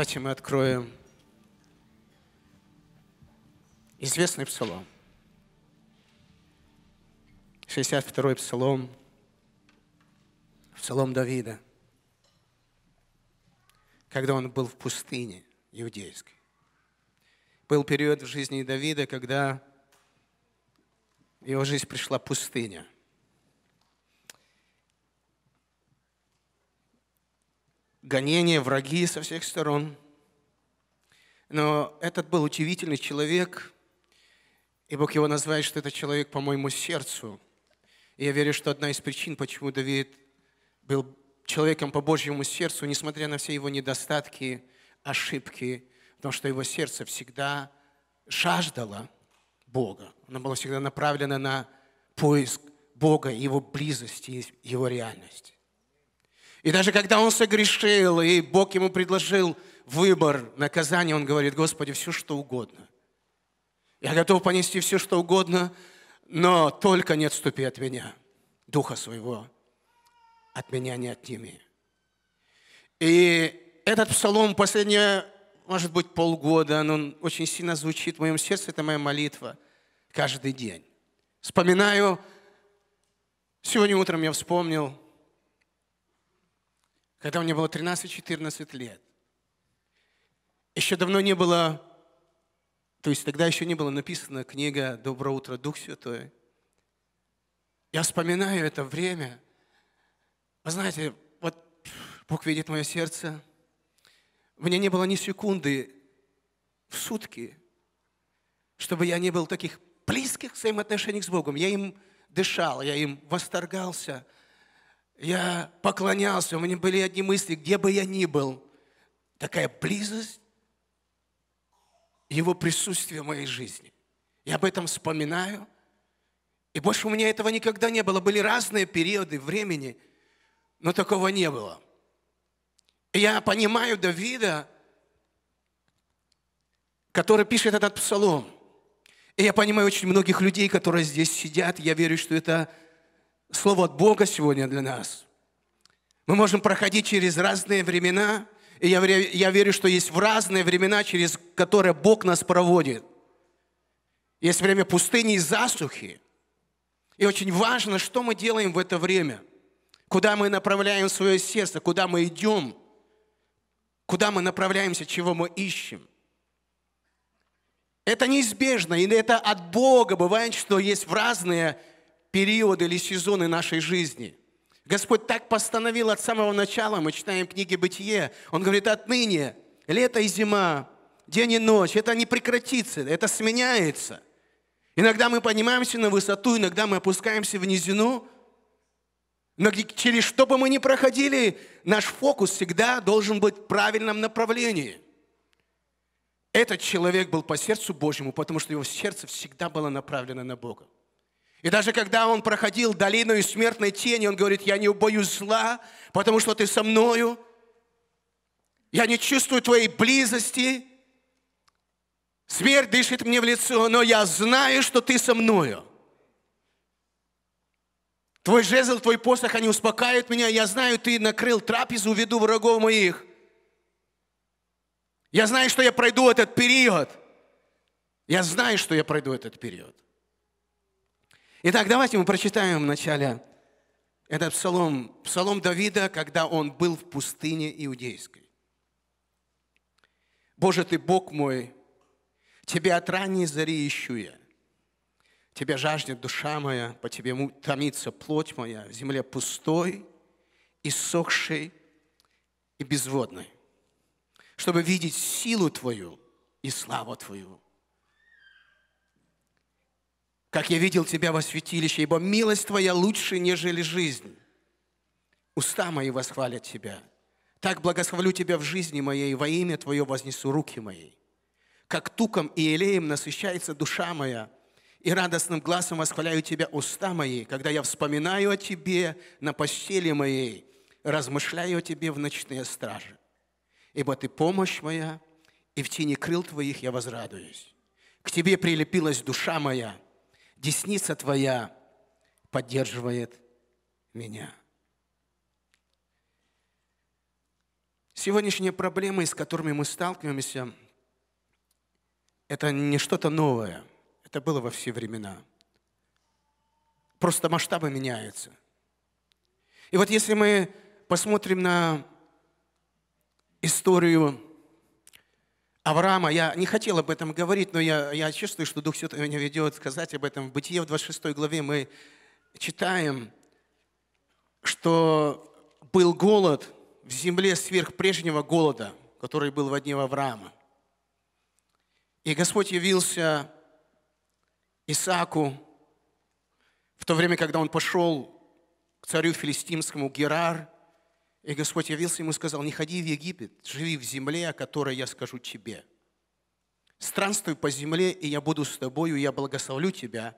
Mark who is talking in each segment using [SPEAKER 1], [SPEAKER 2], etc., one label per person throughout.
[SPEAKER 1] Давайте мы откроем известный псалом. 62-й псалом, псалом Давида, когда он был в пустыне иудейской. Был период в жизни Давида, когда его жизнь пришла пустыня – гонения, враги со всех сторон. Но этот был удивительный человек, и Бог его называет, что это человек по моему сердцу. И я верю, что одна из причин, почему Давид был человеком по Божьему сердцу, несмотря на все его недостатки, ошибки, потому что его сердце всегда жаждало Бога. Оно было всегда направлено на поиск Бога, Его близости, Его реальности. И даже когда он согрешил, и Бог ему предложил выбор, наказание, он говорит, Господи, все что угодно. Я готов понести все что угодно, но только не отступи от меня, Духа своего, от меня не отними. И этот псалом последнее, может быть, полгода, он очень сильно звучит в моем сердце, это моя молитва каждый день. Вспоминаю, сегодня утром я вспомнил, когда мне было 13-14 лет. Еще давно не было, то есть тогда еще не была написана книга «Доброе утро, Дух Святой». Я вспоминаю это время. Вы знаете, вот Бог видит мое сердце. У меня не было ни секунды в сутки, чтобы я не был таких близких взаимоотношениях с Богом. Я им дышал, я им восторгался – я поклонялся, у меня были одни мысли, где бы я ни был. Такая близость Его присутствия в моей жизни. Я об этом вспоминаю. И больше у меня этого никогда не было. Были разные периоды времени, но такого не было. я понимаю Давида, который пишет этот псалом. И я понимаю очень многих людей, которые здесь сидят. Я верю, что это Слово от Бога сегодня для нас. Мы можем проходить через разные времена, и я, я верю, что есть в разные времена, через которые Бог нас проводит. Есть время пустыни и засухи. И очень важно, что мы делаем в это время, куда мы направляем свое сердце, куда мы идем, куда мы направляемся, чего мы ищем. Это неизбежно, и это от Бога бывает, что есть в разные периоды или сезоны нашей жизни. Господь так постановил от самого начала, мы читаем книги «Бытие», Он говорит, отныне лето и зима, день и ночь, это не прекратится, это сменяется. Иногда мы поднимаемся на высоту, иногда мы опускаемся в низину, но через что бы мы ни проходили, наш фокус всегда должен быть в правильном направлении. Этот человек был по сердцу Божьему, потому что его сердце всегда было направлено на Бога. И даже когда он проходил долину и смертной тени, он говорит, я не боюсь зла, потому что ты со мною. Я не чувствую твоей близости. Смерть дышит мне в лицо, но я знаю, что ты со мною. Твой жезл, твой посох, они успокаивают меня. Я знаю, ты накрыл трапезу, веду врагов моих. Я знаю, что я пройду этот период. Я знаю, что я пройду этот период. Итак, давайте мы прочитаем вначале этот псалом, псалом Давида, когда он был в пустыне иудейской. «Боже, ты Бог мой, Тебя от ранней зари ищу я. Тебя жаждет душа моя, по Тебе томится плоть моя, в земле пустой, иссохшей и безводной, чтобы видеть силу Твою и славу Твою как я видел тебя во святилище, ибо милость твоя лучше, нежели жизнь. Уста мои восхвалят тебя. Так благословлю тебя в жизни моей, во имя твое вознесу руки мои. Как туком и елеем насыщается душа моя, и радостным глазом восхваляю тебя уста мои, когда я вспоминаю о тебе на постели моей, размышляю о тебе в ночные стражи. Ибо ты помощь моя, и в тени крыл твоих я возрадуюсь. К тебе прилепилась душа моя – десница Твоя поддерживает меня. Сегодняшние проблемы, с которыми мы сталкиваемся, это не что-то новое. Это было во все времена. Просто масштабы меняются. И вот если мы посмотрим на историю Авраама, я не хотел об этом говорить, но я, я чувствую, что Дух Святой меня ведет сказать об этом. В Бытие в 26 главе мы читаем, что был голод в земле сверх прежнего голода, который был в дне Авраама. И Господь явился Исааку в то время, когда он пошел к царю филистимскому Герар – и Господь явился ему и сказал, не ходи в Египет, живи в земле, о которой я скажу тебе. Странствуй по земле, и я буду с тобою, и я благословлю тебя,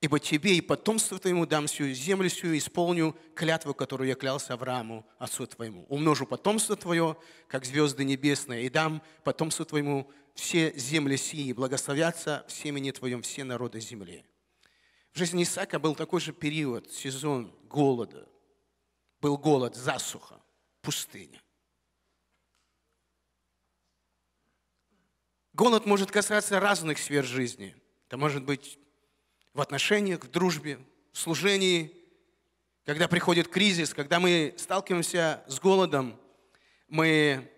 [SPEAKER 1] ибо тебе и потомство твоему дам всю землю сию, исполню клятву, которую я клялся Аврааму, отцу твоему. Умножу потомство твое, как звезды небесные, и дам потомство твоему все земли сии, благословятся в семени твоем все народы земли. В жизни Исаака был такой же период, сезон голода – был голод, засуха, пустыня. Голод может касаться разных сфер жизни. Это может быть в отношениях, в дружбе, в служении, когда приходит кризис, когда мы сталкиваемся с голодом, мы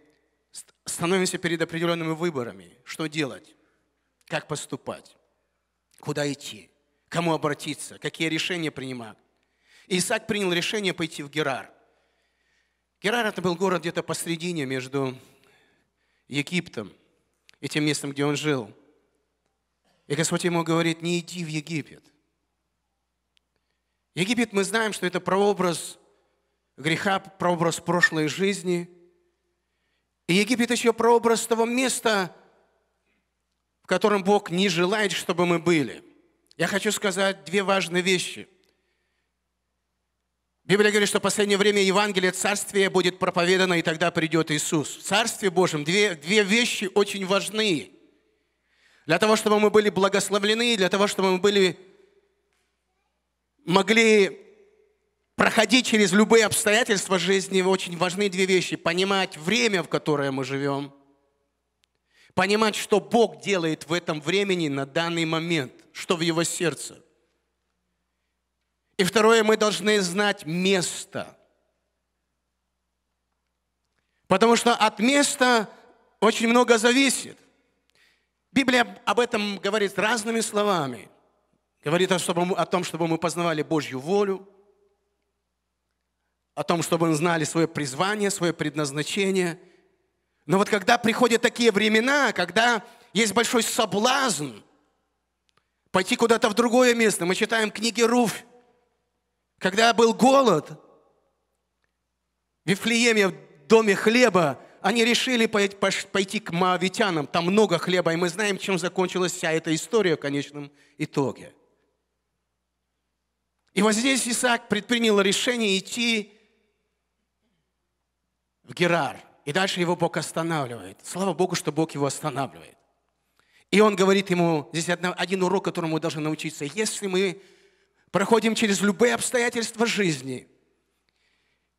[SPEAKER 1] становимся перед определенными выборами, что делать, как поступать, куда идти, кому обратиться, какие решения принимать. И Исаак принял решение пойти в Герар. Герар – это был город где-то посредине между Египтом и тем местом, где он жил. И Господь ему говорит, не иди в Египет. Египет, мы знаем, что это прообраз греха, прообраз прошлой жизни. И Египет еще прообраз того места, в котором Бог не желает, чтобы мы были. Я хочу сказать две важные вещи – Библия говорит, что в последнее время Евангелие Царствия будет проповедано, и тогда придет Иисус. В Царстве Божьем две, две вещи очень важны. Для того, чтобы мы были благословлены, для того, чтобы мы были, могли проходить через любые обстоятельства жизни, очень важны две вещи. Понимать время, в которое мы живем, понимать, что Бог делает в этом времени на данный момент, что в его сердце – и второе, мы должны знать место. Потому что от места очень много зависит. Библия об этом говорит разными словами. Говорит о том, чтобы мы познавали Божью волю, о том, чтобы мы знали свое призвание, свое предназначение. Но вот когда приходят такие времена, когда есть большой соблазн пойти куда-то в другое место, мы читаем книги Руфь, когда был голод, в Вифлееме, в доме хлеба, они решили пойти к маавитянам. Там много хлеба, и мы знаем, чем закончилась вся эта история в конечном итоге. И вот здесь Исаак предпринял решение идти в Герар. И дальше его Бог останавливает. Слава Богу, что Бог его останавливает. И он говорит ему, здесь один урок, которому мы должны научиться. Если мы проходим через любые обстоятельства жизни.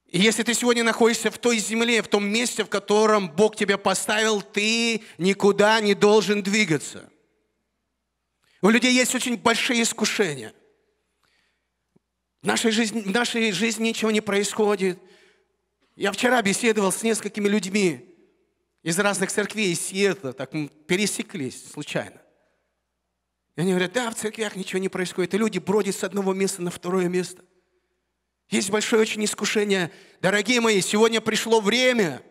[SPEAKER 1] И если ты сегодня находишься в той земле, в том месте, в котором Бог тебя поставил, ты никуда не должен двигаться. У людей есть очень большие искушения. В нашей жизни, в нашей жизни ничего не происходит. Я вчера беседовал с несколькими людьми из разных церквей, из Сиэтла, так мы пересеклись случайно. И они говорят, да, в церквях ничего не происходит. И люди бродят с одного места на второе место. Есть большое очень искушение. Дорогие мои, сегодня пришло время,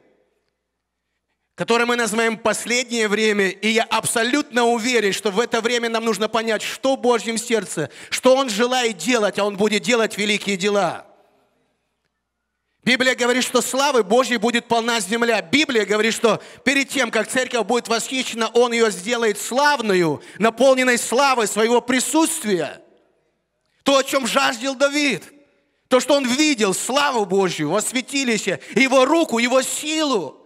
[SPEAKER 1] которое мы называем последнее время, и я абсолютно уверен, что в это время нам нужно понять, что в Божьем сердце, что Он желает делать, а Он будет делать великие дела. Библия говорит, что славы Божьей будет полна земля. Библия говорит, что перед тем, как церковь будет восхищена, Он ее сделает славную, наполненной славой своего присутствия. То, о чем жаждал Давид. То, что он видел, славу Божью во святилище, его руку, его силу.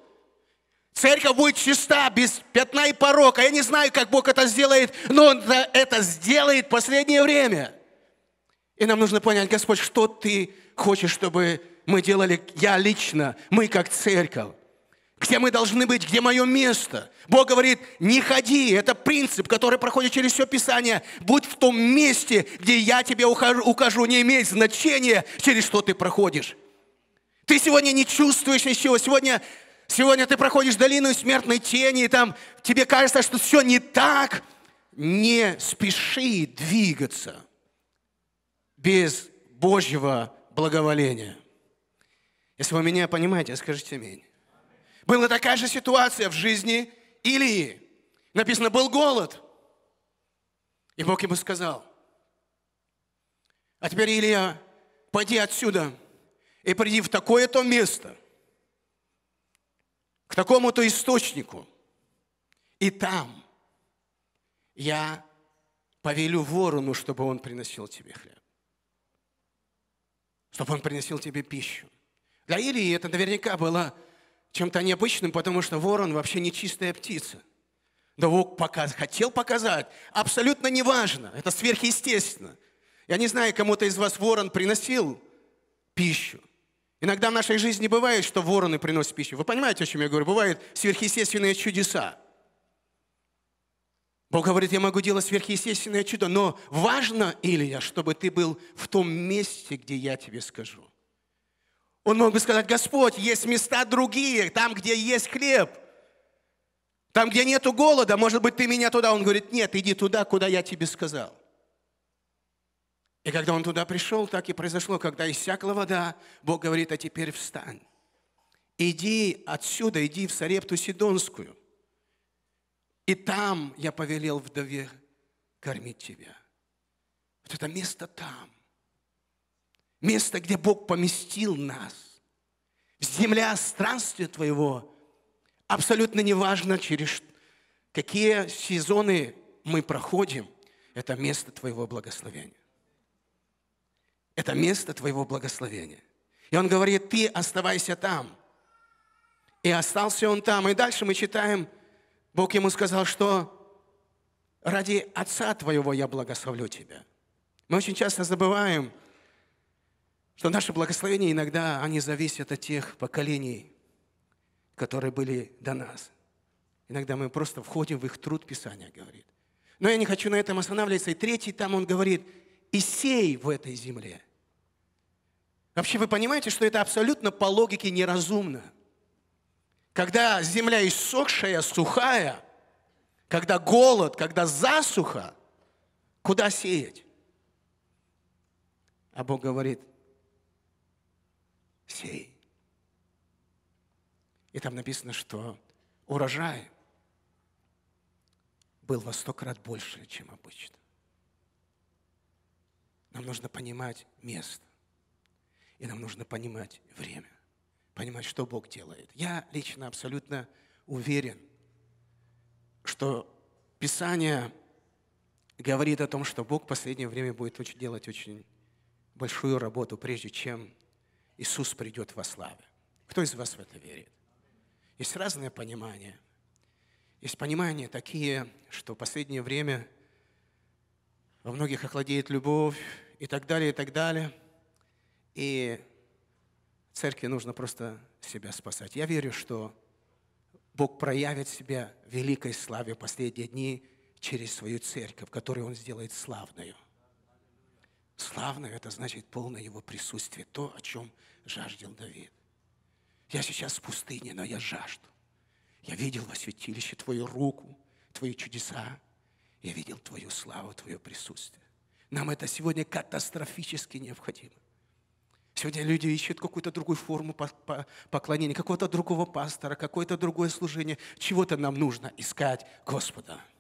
[SPEAKER 1] Церковь будет чиста, без пятна и порока. Я не знаю, как Бог это сделает, но Он это сделает в последнее время. И нам нужно понять, Господь, что Ты хочешь, чтобы мы делали, я лично, мы как церковь. Где мы должны быть, где мое место? Бог говорит, не ходи. Это принцип, который проходит через все Писание. Будь в том месте, где я тебе укажу. Не имеет значения, через что ты проходишь. Ты сегодня не чувствуешь ничего. Сегодня, сегодня ты проходишь долину смертной тени, и там тебе кажется, что все не так. Не спеши двигаться без Божьего благоволения. Если вы меня понимаете, скажите аминь. Была такая же ситуация в жизни Илии. Написано, был голод. И Бог ему сказал, а теперь, Илия, пойди отсюда и приди в такое-то место, к такому-то источнику, и там я повелю ворону, чтобы он приносил тебе хлеб, чтобы он приносил тебе пищу. Для Илии это наверняка было чем-то необычным, потому что ворон вообще не чистая птица. Да Бог показ, хотел показать, абсолютно неважно, это сверхъестественно. Я не знаю, кому-то из вас ворон приносил пищу. Иногда в нашей жизни бывает, что вороны приносят пищу. Вы понимаете, о чем я говорю? Бывают сверхъестественные чудеса. Бог говорит, я могу делать сверхъестественное чудо, но важно, Илья, чтобы ты был в том месте, где я тебе скажу. Он мог бы сказать, Господь, есть места другие, там, где есть хлеб. Там, где нету голода, может быть, ты меня туда. Он говорит, нет, иди туда, куда я тебе сказал. И когда он туда пришел, так и произошло. Когда иссякла вода, Бог говорит, а теперь встань. Иди отсюда, иди в Сарепту Сидонскую. И там я повелел вдове кормить тебя. Вот это место там – место, где Бог поместил нас. Земля странствия твоего. Абсолютно неважно, через какие сезоны мы проходим, это место твоего благословения. Это место твоего благословения. И он говорит, ты оставайся там. И остался он там. И дальше мы читаем, Бог ему сказал, что ради Отца твоего я благословлю тебя. Мы очень часто забываем, что наши благословения иногда, они зависят от тех поколений, которые были до нас. Иногда мы просто входим в их труд, Писание говорит. Но я не хочу на этом останавливаться. И третий там он говорит, и сей в этой земле. Вообще вы понимаете, что это абсолютно по логике неразумно. Когда земля иссохшая, сухая, когда голод, когда засуха, куда сеять? А Бог говорит, сей. И там написано, что урожай был во сто крат больше, чем обычно. Нам нужно понимать место. И нам нужно понимать время. Понимать, что Бог делает. Я лично абсолютно уверен, что Писание говорит о том, что Бог в последнее время будет делать очень большую работу, прежде чем Иисус придет во славе. Кто из вас в это верит? Есть разное понимание, Есть понимания такие, что в последнее время во многих охладеет любовь и так далее, и так далее. И церкви нужно просто себя спасать. Я верю, что Бог проявит себя в великой славе в последние дни через свою церковь, которую Он сделает славную. Славное это значит полное его присутствие, то, о чем жаждал Давид. Я сейчас в пустыне, но я жажду. Я видел во святилище Твою руку, Твои чудеса. Я видел Твою славу, Твое присутствие. Нам это сегодня катастрофически необходимо. Сегодня люди ищут какую-то другую форму поклонения, какого-то другого пастора, какое-то другое служение. Чего-то нам нужно искать Господа –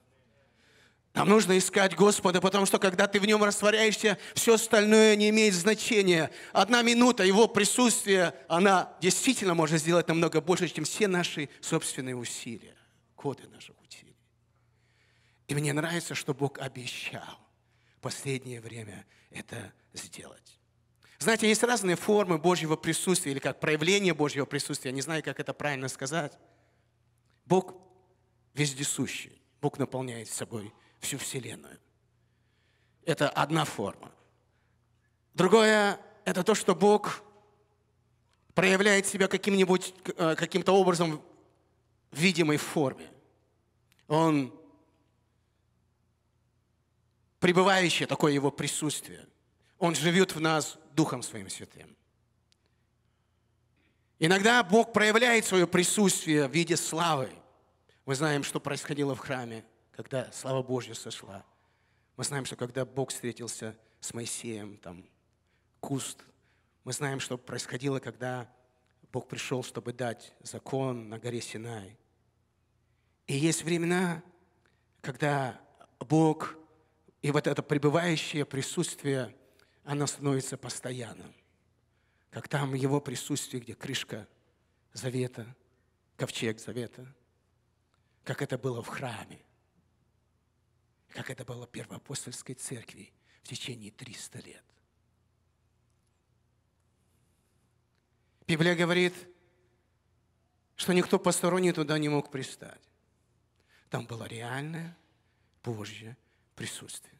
[SPEAKER 1] нам нужно искать Господа, потому что когда ты в нем растворяешься, все остальное не имеет значения. Одна минута его присутствия, она действительно может сделать намного больше, чем все наши собственные усилия, годы наших усилий. И мне нравится, что Бог обещал в последнее время это сделать. Знаете, есть разные формы Божьего присутствия, или как проявление Божьего присутствия, я не знаю, как это правильно сказать. Бог вездесущий, Бог наполняет собой всю Вселенную. Это одна форма. Другое – это то, что Бог проявляет себя каким-нибудь, э, каким-то образом в видимой форме. Он пребывающее такое его присутствие. Он живет в нас Духом Своим Святым. Иногда Бог проявляет свое присутствие в виде славы. Мы знаем, что происходило в храме когда слава Божья сошла. Мы знаем, что когда Бог встретился с Моисеем, там, куст, мы знаем, что происходило, когда Бог пришел, чтобы дать закон на горе Синай. И есть времена, когда Бог и вот это пребывающее присутствие, оно становится постоянным. Как там Его присутствие, где крышка завета, ковчег завета, как это было в храме – как это было в первоапостольской церкви в течение 300 лет. Библия говорит, что никто посторонний туда не мог пристать. Там было реальное Божье присутствие.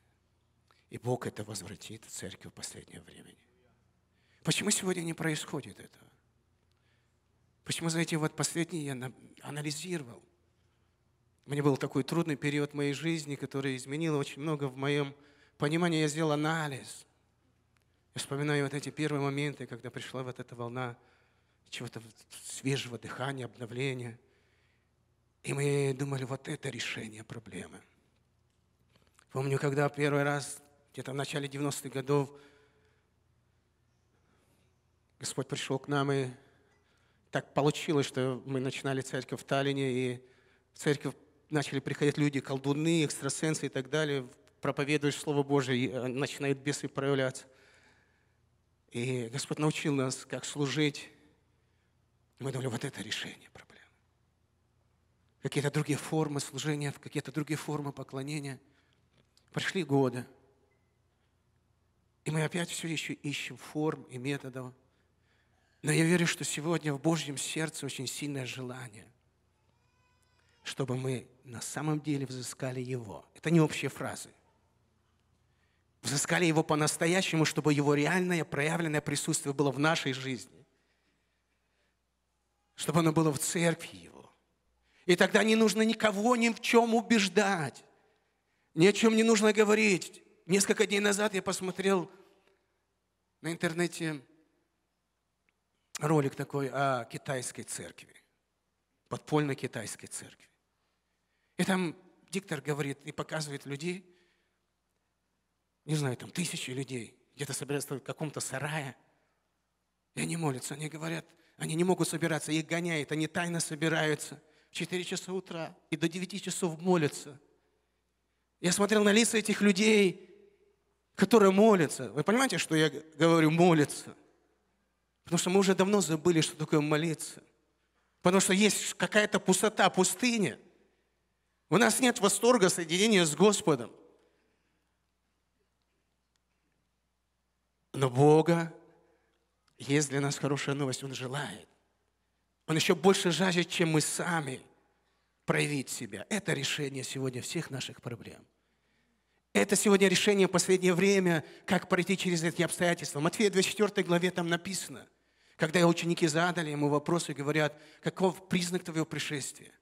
[SPEAKER 1] И Бог это возвратит в церковь в последнее время. Почему сегодня не происходит этого? Почему знаете, вот последние я анализировал? мне был такой трудный период моей жизни, который изменил очень много в моем понимании. Я сделал анализ. Я вспоминаю вот эти первые моменты, когда пришла вот эта волна чего-то свежего дыхания, обновления. И мы думали, вот это решение проблемы. Помню, когда первый раз, где-то в начале 90-х годов, Господь пришел к нам, и так получилось, что мы начинали церковь в Таллине, и церковь начали приходить люди, колдуны, экстрасенсы и так далее, проповедуют Слово Божие, и э, начинают бесы проявляться. И Господь научил нас, как служить. мы думали, вот это решение проблемы. Какие-то другие формы служения, какие-то другие формы поклонения. Прошли годы. И мы опять все еще ищем форм и методов. Но я верю, что сегодня в Божьем сердце очень сильное желание – чтобы мы на самом деле взыскали Его. Это не общие фразы. Взыскали Его по-настоящему, чтобы Его реальное, проявленное присутствие было в нашей жизни. Чтобы оно было в церкви Его. И тогда не нужно никого ни в чем убеждать. Ни о чем не нужно говорить. Несколько дней назад я посмотрел на интернете ролик такой о китайской церкви, подпольно китайской церкви. И там диктор говорит и показывает людей, не знаю, там тысячи людей, где-то собираются в каком-то сарае, и они молятся, они говорят, они не могут собираться, их гоняет, они тайно собираются в 4 часа утра и до 9 часов молятся. Я смотрел на лица этих людей, которые молятся. Вы понимаете, что я говорю молятся? Потому что мы уже давно забыли, что такое молиться. Потому что есть какая-то пустота, пустыня – у нас нет восторга соединения с Господом. Но Бога есть для нас хорошая новость. Он желает. Он еще больше жаждет, чем мы сами проявить себя. Это решение сегодня всех наших проблем. Это сегодня решение последнее время, как пройти через эти обстоятельства. В Матфея 24 главе там написано, когда ученики задали ему вопросы, говорят, каков признак твоего пришествия?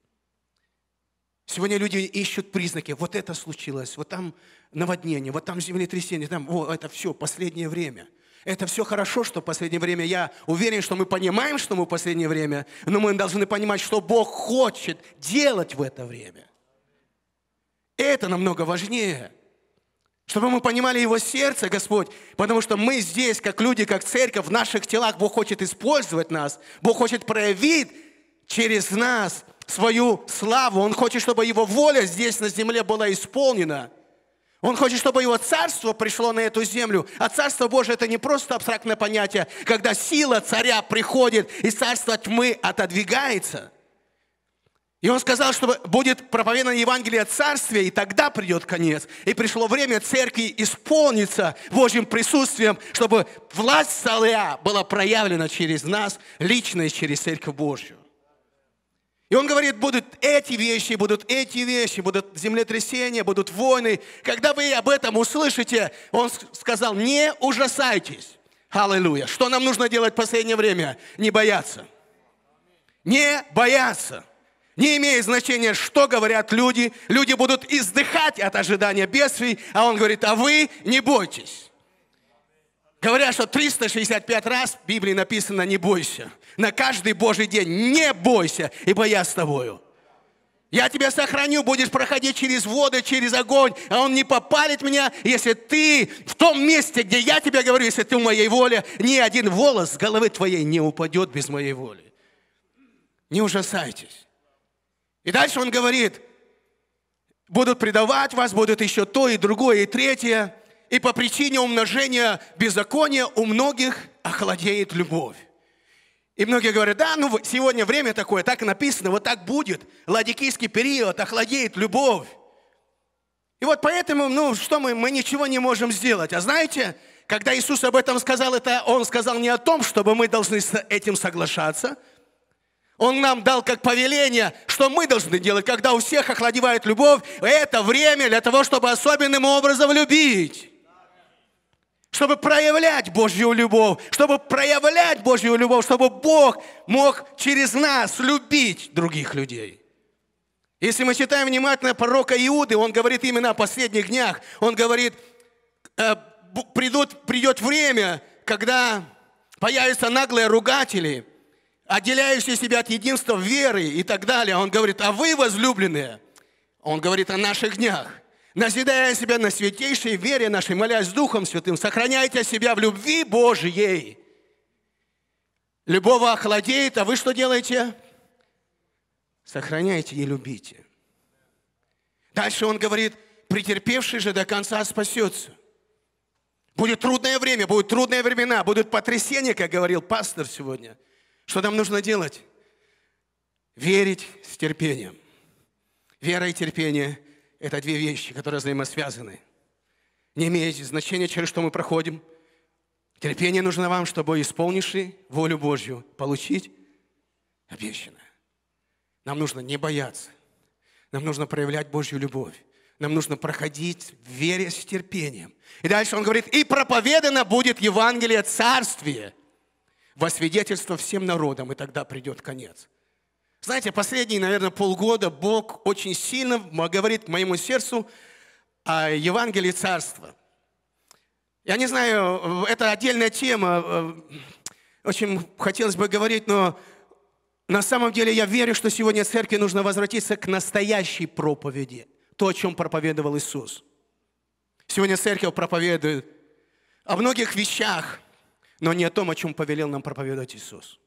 [SPEAKER 1] Сегодня люди ищут признаки. Вот это случилось, вот там наводнение, вот там землетрясение, там, о, это все, последнее время. Это все хорошо, что в последнее время. Я уверен, что мы понимаем, что мы в последнее время, но мы должны понимать, что Бог хочет делать в это время. Это намного важнее. Чтобы мы понимали Его сердце, Господь, потому что мы здесь, как люди, как церковь, в наших телах Бог хочет использовать нас, Бог хочет проявить через нас – свою славу. Он хочет, чтобы его воля здесь на земле была исполнена. Он хочет, чтобы его царство пришло на эту землю. А царство Божие – это не просто абстрактное понятие, когда сила царя приходит, и царство тьмы отодвигается. И он сказал, что будет проповедано Евангелие Царствия, и тогда придет конец. И пришло время церкви исполниться Божьим присутствием, чтобы власть царя была проявлена через нас, лично и через Церковь Божью. И он говорит, будут эти вещи, будут эти вещи, будут землетрясения, будут войны. Когда вы об этом услышите, он сказал, не ужасайтесь. Аллилуйя. Что нам нужно делать в последнее время? Не бояться. Не бояться. Не имеет значения, что говорят люди. Люди будут издыхать от ожидания бедствий, а он говорит, а вы не бойтесь. Говорят, что 365 раз в Библии написано «не бойся» на каждый Божий день. Не бойся, ибо я с тобою. Я тебя сохраню, будешь проходить через воды, через огонь, а он не попалит меня, если ты в том месте, где я тебе говорю, если ты в моей воле, ни один волос с головы твоей не упадет без моей воли. Не ужасайтесь. И дальше он говорит, будут предавать вас, будут еще то и другое, и третье, и по причине умножения беззакония у многих охладеет любовь. И многие говорят, да, ну сегодня время такое, так и написано, вот так будет. Ладикийский период, охладеет любовь. И вот поэтому, ну что мы, мы ничего не можем сделать. А знаете, когда Иисус об этом сказал, это Он сказал не о том, чтобы мы должны с этим соглашаться. Он нам дал как повеление, что мы должны делать, когда у всех охладевает любовь. Это время для того, чтобы особенным образом любить чтобы проявлять Божью любовь, чтобы проявлять Божью любовь, чтобы Бог мог через нас любить других людей. Если мы читаем внимательно пророка Иуды, он говорит именно о последних днях, он говорит, э, придут, придет время, когда появятся наглые ругатели, отделяющие себя от единства веры и так далее. Он говорит, а вы, возлюбленные, он говорит о наших днях – назидая себя на святейшей вере нашей, молясь Духом Святым, сохраняйте себя в любви Божьей. Любого охладеет, а вы что делаете? Сохраняйте и любите. Дальше он говорит, претерпевший же до конца спасется. Будет трудное время, будут трудные времена, будут потрясения, как говорил пастор сегодня. Что нам нужно делать? Верить с терпением. Вера и терпение – это две вещи, которые взаимосвязаны. Не имеет значения, через что мы проходим. Терпение нужно вам, чтобы, исполнивши волю Божью, получить обещанное. Нам нужно не бояться. Нам нужно проявлять Божью любовь. Нам нужно проходить в вере с терпением. И дальше он говорит, и проповедано будет Евангелие Царствие во свидетельство всем народам, и тогда придет конец. Знаете, последние, наверное, полгода Бог очень сильно говорит моему сердцу о Евангелии Царства. Я не знаю, э, это отдельная тема, э, очень хотелось бы говорить, но на самом деле я верю, что сегодня церкви нужно возвратиться к настоящей проповеди, то, о чем проповедовал Иисус. Сегодня церковь проповедует о многих вещах, но не о том, о чем повелел нам проповедовать Иисус.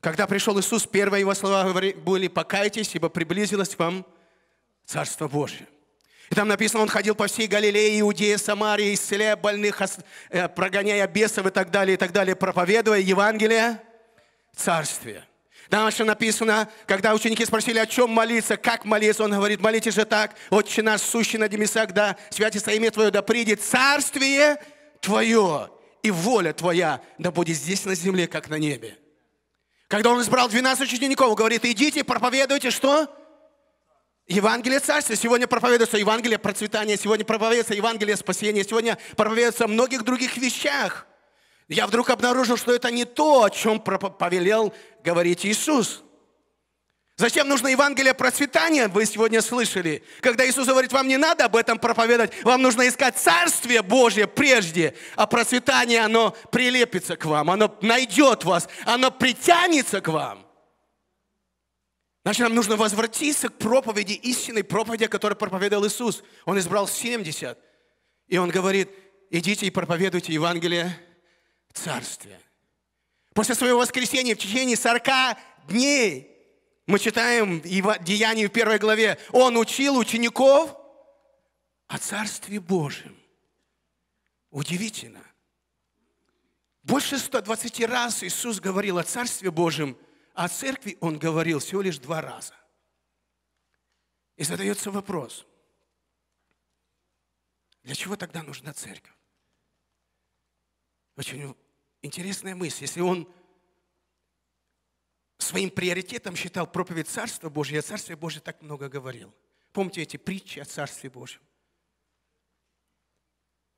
[SPEAKER 1] Когда пришел Иисус, первые его слова были «покайтесь, ибо приблизилось к вам Царство Божье». И там написано, он ходил по всей Галилее, Иудее, Самарии, исцеляя больных, э, прогоняя бесов и так далее, и так далее, проповедуя Евангелие царствия. Дальше написано, когда ученики спросили, о чем молиться, как молиться, он говорит, молитесь же так, Отче наш, сущий на небесах, да, святится имя Твое, да придет Царствие Твое, и воля Твоя, да будет здесь на земле, как на небе. Когда он избрал 12 учеников, он говорит, идите, проповедуйте что? Евангелие Царства. Сегодня проповедуется Евангелие процветания, сегодня проповедуется Евангелие спасения, сегодня проповедуется о многих других вещах. Я вдруг обнаружил, что это не то, о чем повелел говорить Иисус. Зачем нужно Евангелие процветания, вы сегодня слышали? Когда Иисус говорит, вам не надо об этом проповедовать, вам нужно искать Царствие Божье прежде, а процветание, оно прилепится к вам, оно найдет вас, оно притянется к вам. Значит, нам нужно возвратиться к проповеди, истинной проповеди, которую проповедовал Иисус. Он избрал 70. И он говорит, идите и проповедуйте Евангелие Царствия. После своего воскресения в течение 40 дней мы читаем в Деянии в первой главе. Он учил учеников о Царстве Божьем. Удивительно. Больше 120 раз Иисус говорил о Царстве Божьем, а о церкви Он говорил всего лишь два раза. И задается вопрос, для чего тогда нужна церковь? Очень интересная мысль. Если Он своим приоритетом считал проповедь Царства Божьего. Я о Царстве Божьем так много говорил. Помните эти притчи о Царстве Божьем?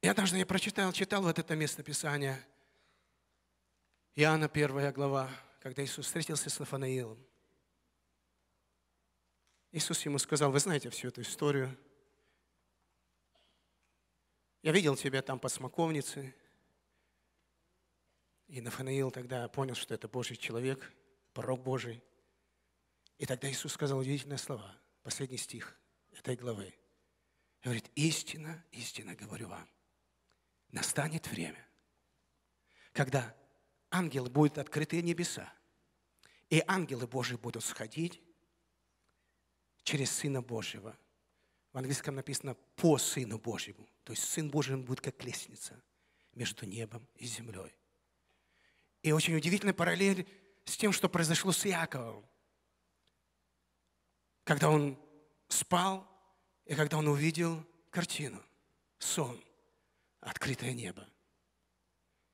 [SPEAKER 1] Я однажды я прочитал, читал вот это место Писания. Иоанна 1 глава, когда Иисус встретился с Нафанаилом. Иисус ему сказал, вы знаете всю эту историю. Я видел тебя там под смоковницей. И Нафанаил тогда понял, что это Божий человек – порог Божий. И тогда Иисус сказал удивительные слова, последний стих этой главы. Говорит, истина, истина говорю вам, настанет время, когда ангелы будут открыты небеса, и ангелы Божии будут сходить через Сына Божьего. В английском написано «по Сыну Божьему». То есть Сын Божий он будет как лестница между небом и землей. И очень удивительная параллель с тем, что произошло с Иаковом, когда он спал и когда он увидел картину, сон, открытое небо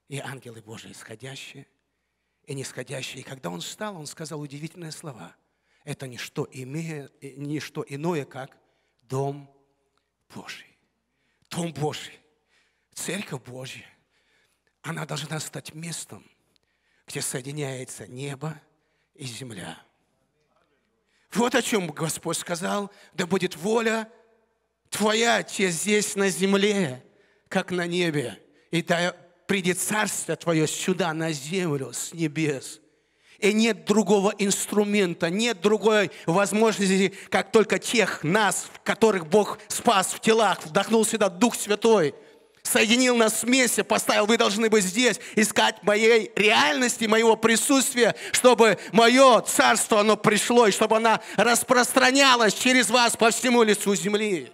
[SPEAKER 1] и ангелы Божии исходящие и нисходящие. И когда он встал, он сказал удивительные слова. Это не что, имея, э, иное, как дом Божий. Дом Божий, церковь Божья, она должна стать местом, где соединяется небо и земля. Вот о чем Господь сказал, да будет воля Твоя, че здесь на земле, как на небе. И да придет Царство Твое сюда, на землю, с небес. И нет другого инструмента, нет другой возможности, как только тех нас, которых Бог спас в телах, вдохнул сюда Дух Святой – соединил нас вместе, поставил, вы должны быть здесь, искать моей реальности, моего присутствия, чтобы мое царство, оно пришло, и чтобы оно распространялось через вас по всему лицу земли.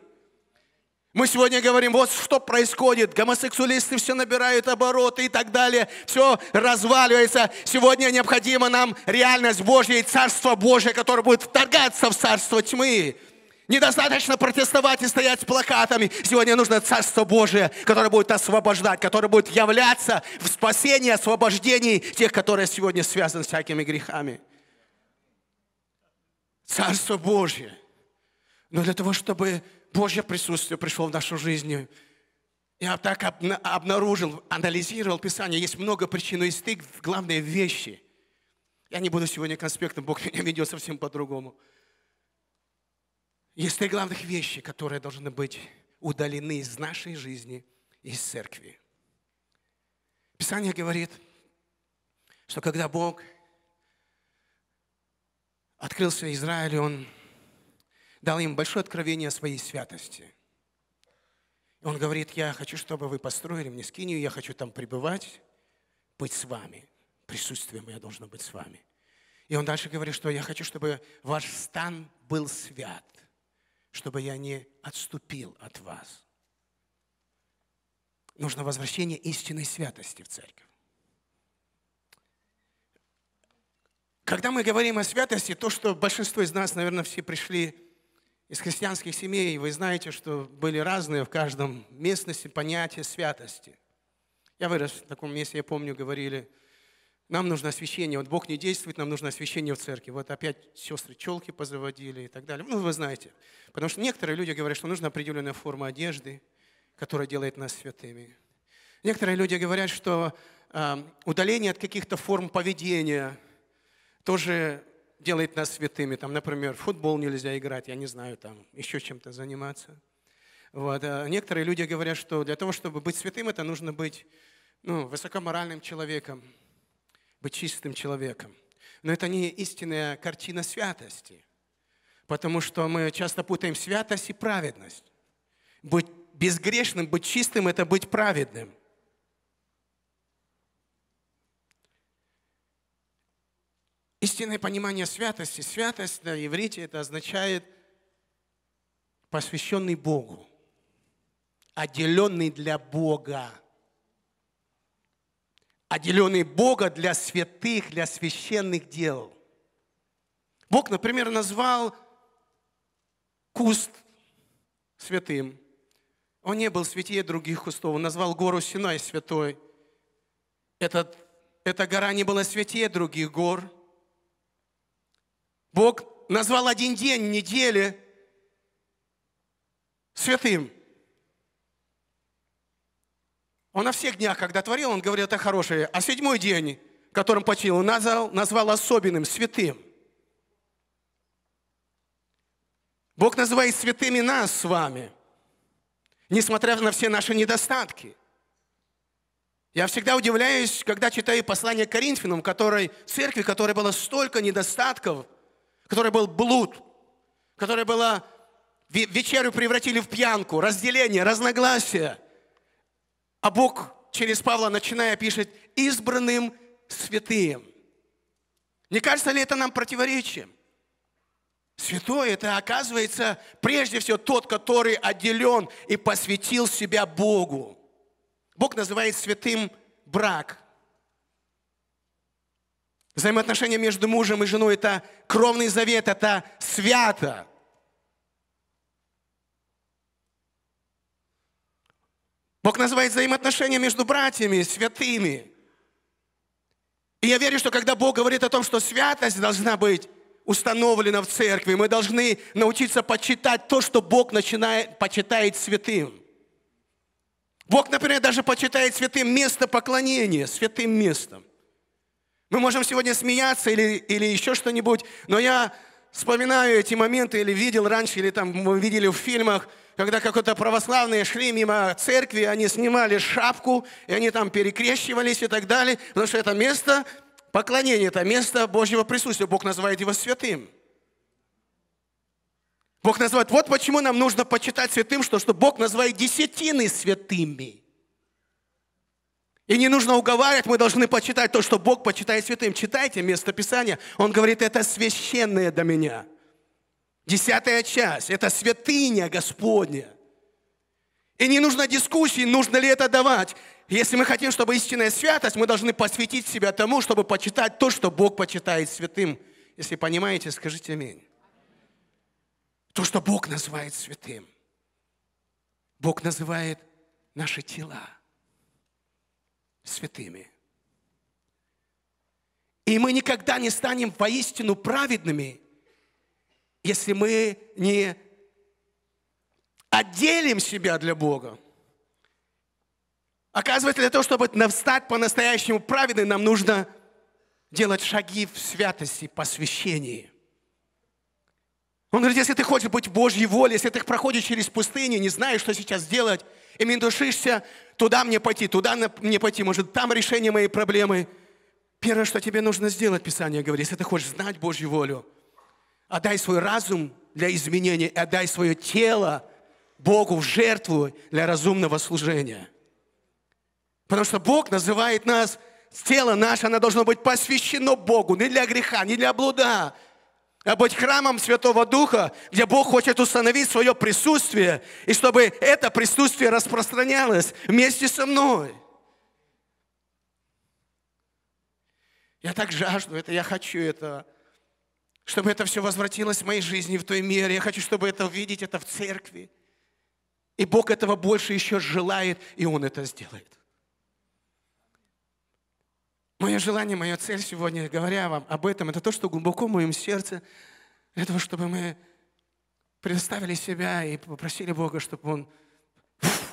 [SPEAKER 1] Мы сегодня говорим, вот что происходит, гомосексуалисты все набирают обороты и так далее, все разваливается. Сегодня необходима нам реальность Божья и Царство Божье, которое будет вторгаться в Царство тьмы. Недостаточно протестовать и стоять с плакатами. Сегодня нужно Царство Божие, которое будет освобождать, которое будет являться в спасении, освобождении тех, которые сегодня связаны с всякими грехами. Царство Божье. Но для того, чтобы Божье присутствие пришло в нашу жизнь, я так обнаружил, анализировал Писание. Есть много причин, но есть ты главные вещи. Я не буду сегодня конспектом, Бог меня ведет совсем по-другому. Есть три главных вещи, которые должны быть удалены из нашей жизни, из церкви. Писание говорит, что когда Бог открылся Израилю, Он дал им большое откровение о своей святости. Он говорит, я хочу, чтобы вы построили мне скинию, я хочу там пребывать, быть с вами. Присутствием я должно быть с вами. И он дальше говорит, что я хочу, чтобы ваш стан был свят чтобы я не отступил от вас. Нужно возвращение истинной святости в церковь. Когда мы говорим о святости, то, что большинство из нас, наверное, все пришли из христианских семей, вы знаете, что были разные в каждом местности понятия святости. Я вырос в таком месте, я помню, говорили – нам нужно освещение. Вот Бог не действует, нам нужно освещение в церкви. Вот опять сестры челки позаводили и так далее. Ну, вы знаете. Потому что некоторые люди говорят, что нужна определенная форма одежды, которая делает нас святыми. Некоторые люди говорят, что э, удаление от каких-то форм поведения тоже делает нас святыми. Там, например, в футбол нельзя играть, я не знаю, там еще чем-то заниматься. Вот. А некоторые люди говорят, что для того, чтобы быть святым, это нужно быть ну, высокоморальным человеком быть чистым человеком. Но это не истинная картина святости, потому что мы часто путаем святость и праведность. Быть безгрешным, быть чистым – это быть праведным. Истинное понимание святости. Святость на иврите это означает посвященный Богу, отделенный для Бога отделенный Бога для святых, для священных дел. Бог, например, назвал куст святым. Он не был святее других кустов. Он назвал гору Синай святой. Этот, эта гора не была святее других гор. Бог назвал один день недели святым. Он на всех днях, когда творил, он говорил, это хорошее. А седьмой день, которым почил, он назвал, назвал особенным, святым. Бог называет святыми нас с вами, несмотря на все наши недостатки. Я всегда удивляюсь, когда читаю послание к Коринфянам, которой, церкви, которой было столько недостатков, которой был блуд, которая была вечерю превратили в пьянку, разделение, разногласия – а Бог через Павла, начиная, пишет «избранным святым». Не кажется ли это нам противоречием? Святой – это, оказывается, прежде всего тот, который отделен и посвятил себя Богу. Бог называет святым брак. Взаимоотношения между мужем и женой – это кровный завет, это свято. Бог называет взаимоотношения между братьями, святыми. И я верю, что когда Бог говорит о том, что святость должна быть установлена в церкви, мы должны научиться почитать то, что Бог начинает, почитает святым. Бог, например, даже почитает святым место поклонения, святым местом. Мы можем сегодня смеяться или, или еще что-нибудь, но я вспоминаю эти моменты или видел раньше, или там мы видели в фильмах – когда какой-то православные шли мимо церкви, они снимали шапку, и они там перекрещивались и так далее, потому что это место поклонения, это место Божьего присутствия. Бог называет его святым. Бог называет, вот почему нам нужно почитать святым, что, что Бог называет десятины святыми. И не нужно уговаривать, мы должны почитать то, что Бог почитает святым. Читайте место Писания. Он говорит, это священное для меня – Десятая часть – это святыня Господня. И не нужно дискуссии, нужно ли это давать. Если мы хотим, чтобы истинная святость, мы должны посвятить себя тому, чтобы почитать то, что Бог почитает святым. Если понимаете, скажите аминь. То, что Бог называет святым. Бог называет наши тела святыми. И мы никогда не станем воистину праведными, если мы не отделим себя для Бога. Оказывается, для того, чтобы стать по-настоящему праведным, нам нужно делать шаги в святости, посвящении. Он говорит, если ты хочешь быть Божьей волей, если ты проходишь через пустыню, не знаешь, что сейчас делать, и миндушишься, туда мне пойти, туда мне пойти, может, там решение моей проблемы. Первое, что тебе нужно сделать, Писание говорит, если ты хочешь знать Божью волю – Отдай свой разум для изменения и отдай свое тело Богу в жертву для разумного служения. Потому что Бог называет нас, тело наше, оно должно быть посвящено Богу, не для греха, не для блуда, а быть храмом Святого Духа, где Бог хочет установить свое присутствие, и чтобы это присутствие распространялось вместе со мной. Я так жажду это, я хочу этого чтобы это все возвратилось в моей жизни в той мере. Я хочу, чтобы это увидеть, это в церкви. И Бог этого больше еще желает, и Он это сделает. Мое желание, моя цель сегодня, говоря вам об этом, это то, что глубоко в моем сердце, для того, чтобы мы предоставили себя и попросили Бога, чтобы Он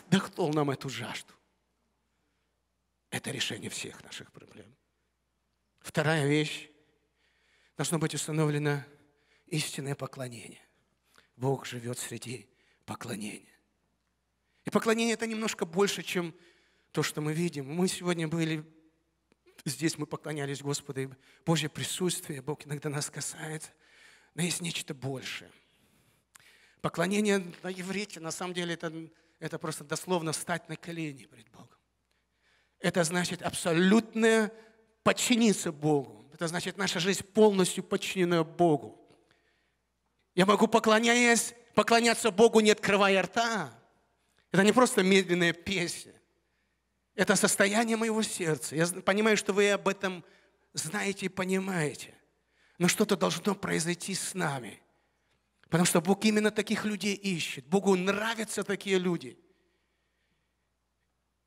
[SPEAKER 1] вдохнул нам эту жажду. Это решение всех наших проблем. Вторая вещь должно быть установлено истинное поклонение. Бог живет среди поклонения. И поклонение это немножко больше, чем то, что мы видим. Мы сегодня были здесь, мы поклонялись Господу, и Божье присутствие, Бог иногда нас касает, но есть нечто большее. Поклонение на иврите, на самом деле, это, это просто дословно встать на колени пред Богом. Это значит абсолютное подчиниться Богу. Это значит, наша жизнь полностью подчинена Богу. Я могу поклоняясь, поклоняться Богу, не открывая рта. Это не просто медленная песня. Это состояние моего сердца. Я понимаю, что вы об этом знаете и понимаете. Но что-то должно произойти с нами. Потому что Бог именно таких людей ищет. Богу нравятся такие люди.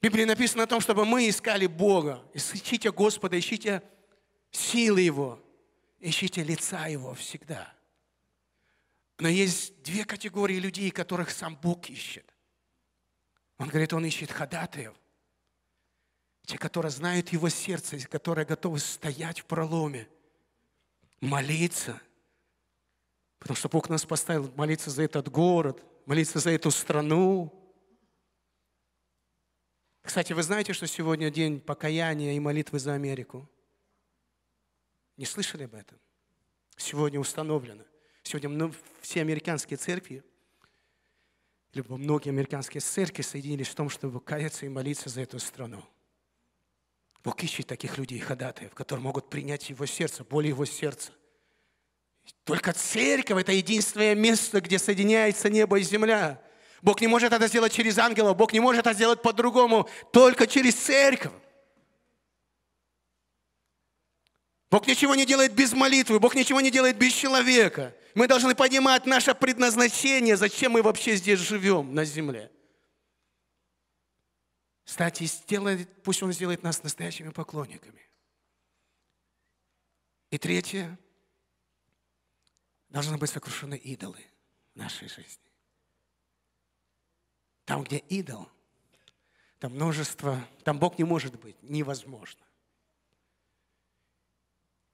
[SPEAKER 1] В Библии написано о том, чтобы мы искали Бога. Ищите Господа, ищите Господа силы Его, ищите лица Его всегда. Но есть две категории людей, которых сам Бог ищет. Он говорит, Он ищет ходатаев, те, которые знают Его сердце, которые готовы стоять в проломе, молиться. Потому что Бог нас поставил молиться за этот город, молиться за эту страну. Кстати, вы знаете, что сегодня день покаяния и молитвы за Америку – не слышали об этом? Сегодня установлено. Сегодня все американские церкви, либо многие американские церкви соединились в том, чтобы каяться и молиться за эту страну. Бог ищет таких людей, ходатаев, которые могут принять его сердце, боли его сердца. Только церковь – это единственное место, где соединяется небо и земля. Бог не может это сделать через ангела, Бог не может это сделать по-другому, только через церковь. Бог ничего не делает без молитвы, Бог ничего не делает без человека. Мы должны понимать наше предназначение, зачем мы вообще здесь живем на земле. Кстати, сделает, пусть Он сделает нас настоящими поклонниками. И третье, должны быть сокрушены идолы в нашей жизни. Там, где идол, там множество, там Бог не может быть, невозможно.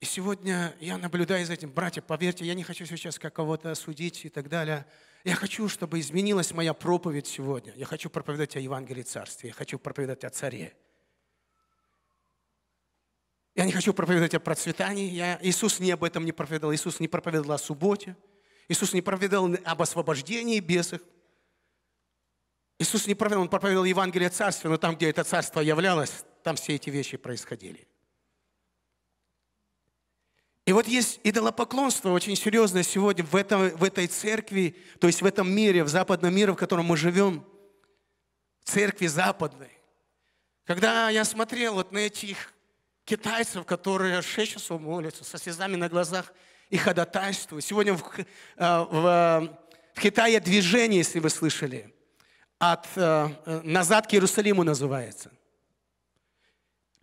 [SPEAKER 1] И сегодня я наблюдаю за этим. Братья, поверьте, я не хочу сейчас как кого-то осудить и так далее. Я хочу, чтобы изменилась моя проповедь сегодня. Я хочу проповедовать о Евангелии Царстве. Я хочу проповедовать о Царе. Я не хочу проповедовать о процветании. Я... Иисус не об этом не проповедовал. Иисус не проповедовал о субботе. Иисус не проповедовал об освобождении бесов. Иисус не проповедовал, он проповедовал Евангелие Царства, но там, где это Царство являлось, там все эти вещи происходили. И вот есть идолопоклонство очень серьезное сегодня в, этом, в этой церкви, то есть в этом мире, в западном мире, в котором мы живем, в церкви западной. Когда я смотрел вот на этих китайцев, которые 6 часов молятся, со слезами на глазах и ходатайствуют. Сегодня в, э, в, в Китае движение, если вы слышали, от э, «Назад к Иерусалиму» называется.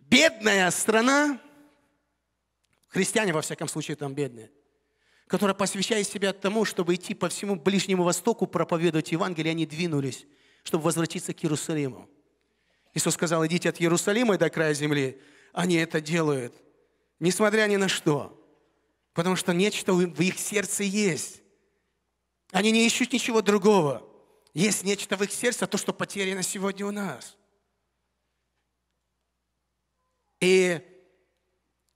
[SPEAKER 1] Бедная страна, христиане, во всяком случае, там бедные, которые, посвящая себя тому, чтобы идти по всему Ближнему Востоку, проповедовать Евангелие, они двинулись, чтобы возвратиться к Иерусалиму. Иисус сказал, идите от Иерусалима до края земли. Они это делают, несмотря ни на что, потому что нечто в их сердце есть. Они не ищут ничего другого. Есть нечто в их сердце, то, что потеряно сегодня у нас. И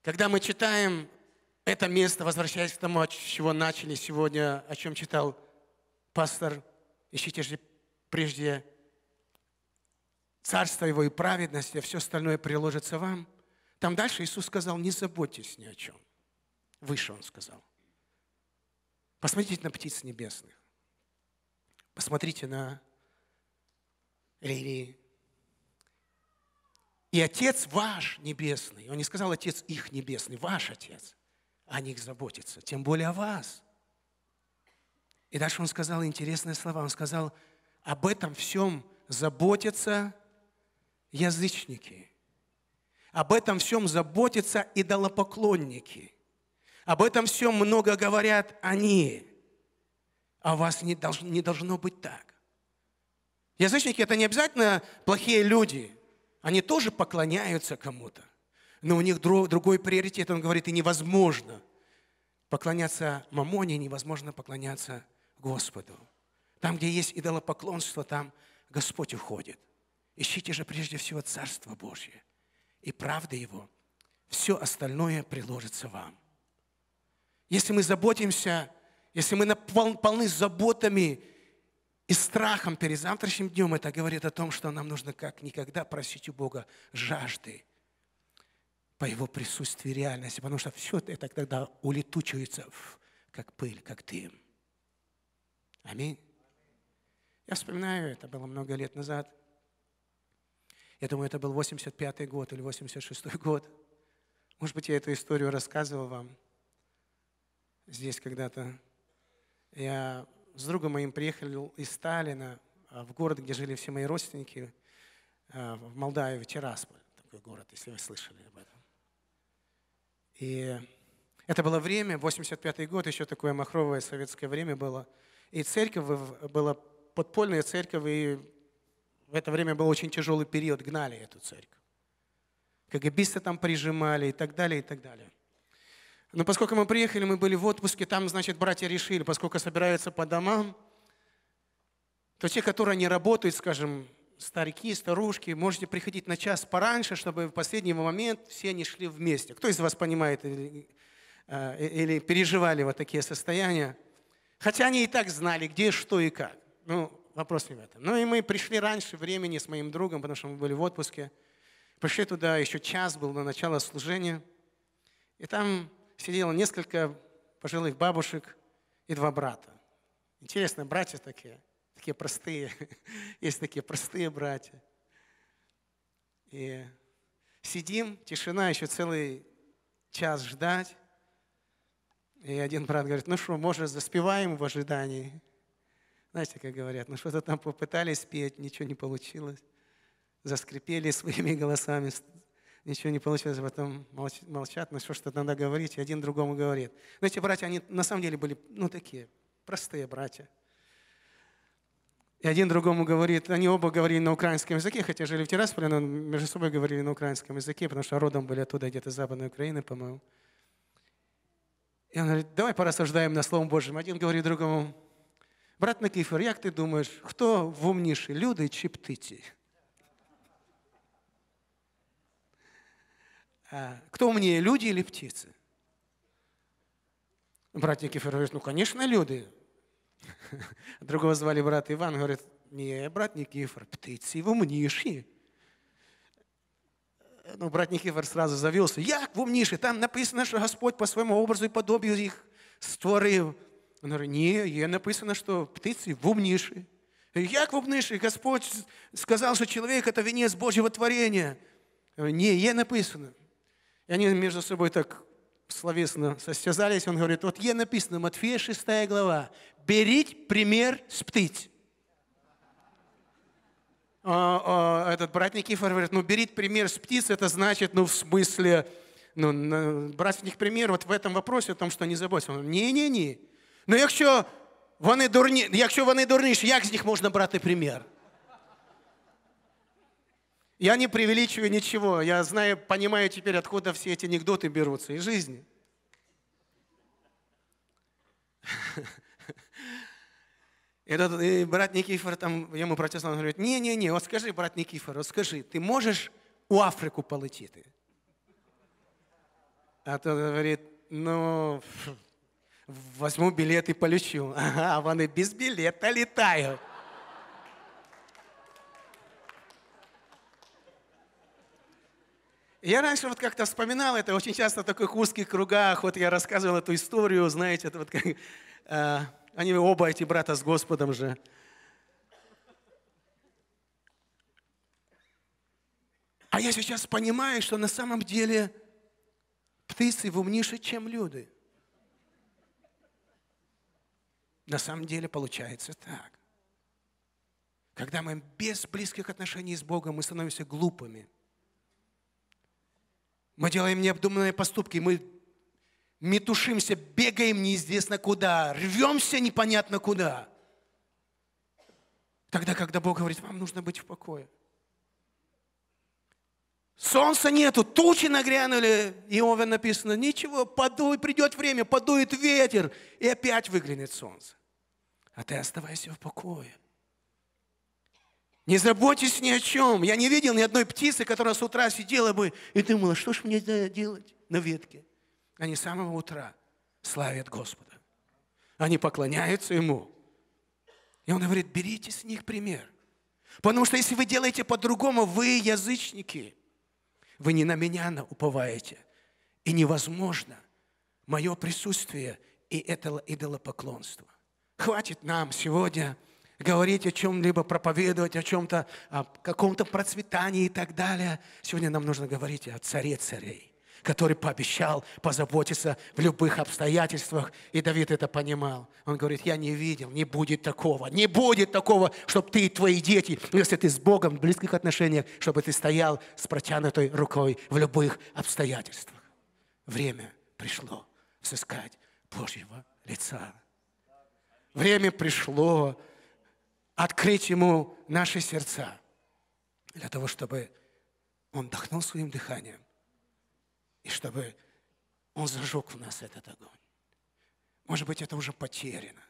[SPEAKER 1] когда мы читаем это место, возвращаясь к тому, от чего начали сегодня, о чем читал пастор, ищите же прежде царство его и праведность, а все остальное приложится вам. Там дальше Иисус сказал, не заботьтесь ни о чем. Выше он сказал. Посмотрите на птиц небесных. Посмотрите на лилии и Отец ваш Небесный, он не сказал Отец их Небесный, ваш Отец, о них заботится, тем более о вас. И дальше он сказал интересные слова, он сказал, об этом всем заботятся язычники, об этом всем заботятся идолопоклонники, об этом всем много говорят они, а у вас не должно, не должно быть так. Язычники – это не обязательно плохие люди – они тоже поклоняются кому-то, но у них другой приоритет. Он говорит, и невозможно поклоняться мамоне, невозможно поклоняться Господу. Там, где есть идолопоклонство, там Господь уходит. Ищите же прежде всего Царство Божье и правда Его. Все остальное приложится вам. Если мы заботимся, если мы полны заботами и страхом перед завтрашним днем это говорит о том, что нам нужно как никогда просить у Бога жажды по Его присутствию реальности, потому что все это тогда улетучивается как пыль, как дым. Аминь. Я вспоминаю, это было много лет назад. Я думаю, это был 85-й год или 86-й год. Может быть, я эту историю рассказывал вам здесь когда-то. Я с другом моим приехали из Сталина а, в город, где жили все мои родственники, а, в Молдавию, в Тирасполь, такой город, если вы слышали об этом. И это было время, 85-й год, еще такое махровое советское время было. И церковь была подпольная церковь, и в это время был очень тяжелый период, гнали эту церковь. КГБисты там прижимали и так далее, и так далее. Но поскольку мы приехали, мы были в отпуске, там, значит, братья решили, поскольку собираются по домам, то те, которые не работают, скажем, старики, старушки, можете приходить на час пораньше, чтобы в последний момент все не шли вместе. Кто из вас понимает или, э, э, или переживали вот такие состояния? Хотя они и так знали, где, что и как. Ну, вопрос не в этом. Ну и мы пришли раньше времени с моим другом, потому что мы были в отпуске. Пришли туда, еще час был на начало служения. И там сидело несколько пожилых бабушек и два брата. Интересно, братья такие, такие простые. Есть такие простые братья. И сидим, тишина, еще целый час ждать. И один брат говорит, ну что, может, заспеваем в ожидании? Знаете, как говорят, ну что-то там попытались петь, ничего не получилось. Заскрипели своими голосами, ничего не получилось, потом молчат, ну что то надо говорить, и один другому говорит. Но эти братья, они на самом деле были, ну, такие, простые братья. И один другому говорит, они оба говорили на украинском языке, хотя жили в Тирасполе, но между собой говорили на украинском языке, потому что родом были оттуда, где-то Западной Украины, по-моему. И он говорит, давай порассуждаем на Словом Божьем. Один говорит другому, брат Никифор, як ты думаешь, кто умнейший, люди чи птиці? Э, кто умнее, люди или птицы? Братья Кефир говорит, ну, конечно, люди. Другого звали брат Иван, говорит, не, брат Никифор, птицы вы умнейшие. Э, ну, брат Никифор сразу завелся. Як в умніші? Там написано, что Господь по своему образу и подобию их створив. Він говорить, ні, є написано, что птицы в умніші. Э, Як в умніші? Господь сказал, что человек это венец Божьего творения. Не, ей написано. И они между собой так словесно состязались. Он говорит, вот е написано, Матфея 6 глава, берить пример с птиц. А, а этот брат Никифор говорит, ну берить пример с птиц, это значит, ну в смысле, ну, брать с них пример вот в этом вопросе, о том, что не заботиться. Он говорит: не-не-не. Ну якщо вони дурні, якщо вони дурніші, як з них можна брати примір? Я не преувеличиваю ничего. Я знаю, понимаю теперь, откуда все эти анекдоты берутся из жизни. Этот э, брат Никифор, там, ему протестовал, он говорит, не-не-не, вот скажи, брат Никифор, вот скажи, ты можешь у Африку полетіти? А тот говорит, ну, возьму билет и полечу. Ага, а и без билета летают. Я раньше вот как-то вспоминал это, очень часто в таких узких кругах, вот я рассказывал эту историю, знаете, это вот как, э, они оба эти брата с Господом же. А я сейчас понимаю, что на самом деле птицы умнейше, чем люди. На самом деле получается так. Когда мы без близких отношений с Богом, мы становимся глупыми – мы делаем необдуманные поступки, мы метушимся, бегаем неизвестно куда, рвемся непонятно куда. Тогда, когда Бог говорит, вам нужно быть в покое. Солнца нету, тучи нагрянули. и Иове написано, ничего, подуй, придет время, подует ветер, и опять выглянет солнце. А ты оставайся в покое. Не заботьтесь ни о чем. Я не видел ни одной птицы, которая с утра сидела бы и думала, что ж мне делать на ветке. Они с самого утра славят Господа. Они поклоняются Ему. И Он говорит, берите с них пример. Потому что если вы делаете по-другому, вы язычники. Вы не на меня уповаете. И невозможно мое присутствие и это идолопоклонство. Хватит нам сегодня говорить о чем-либо, проповедовать о чем-то, о каком-то процветании и так далее. Сегодня нам нужно говорить о царе царей, который пообещал позаботиться в любых обстоятельствах. И Давид это понимал. Он говорит, я не видел, не будет такого, не будет такого, чтобы ты и твои дети, если ты с Богом в близких отношениях, чтобы ты стоял с протянутой рукой в любых обстоятельствах. Время пришло сыскать Божьего лица. Время пришло открыть Ему наши сердца, для того, чтобы Он вдохнул своим дыханием, и чтобы Он зажег в нас этот огонь. Может быть, это уже потеряно.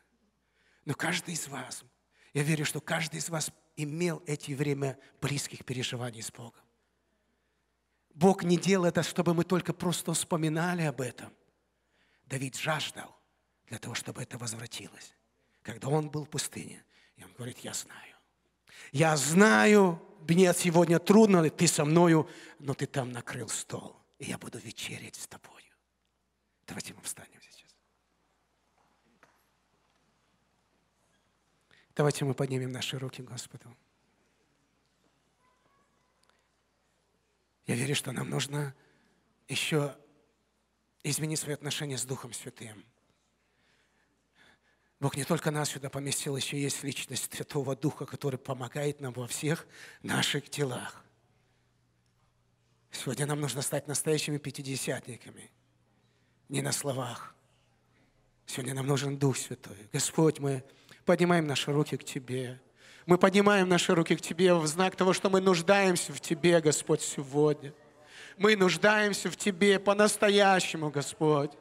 [SPEAKER 1] Но каждый из вас, я верю, что каждый из вас имел эти время близких переживаний с Богом. Бог не делал это, чтобы мы только просто вспоминали об этом. Давид жаждал для того, чтобы это возвратилось. Когда он был в пустыне, и он говорит, я знаю. Я знаю, мне сегодня трудно, ты со мною, но ты там накрыл стол, и я буду вечерить с тобою. Давайте мы встанем сейчас. Давайте мы поднимем наши руки Господу. Я верю, что нам нужно еще изменить свои отношения с Духом Святым – Бог не только нас сюда поместил, еще есть личность Святого Духа, который помогает нам во всех наших делах. Сегодня нам нужно стать настоящими пятидесятниками, не на словах. Сегодня нам нужен Дух Святой. Господь, мы поднимаем наши руки к Тебе. Мы поднимаем наши руки к Тебе в знак того, что мы нуждаемся в Тебе, Господь, сегодня. Мы нуждаемся в Тебе по-настоящему, Господь.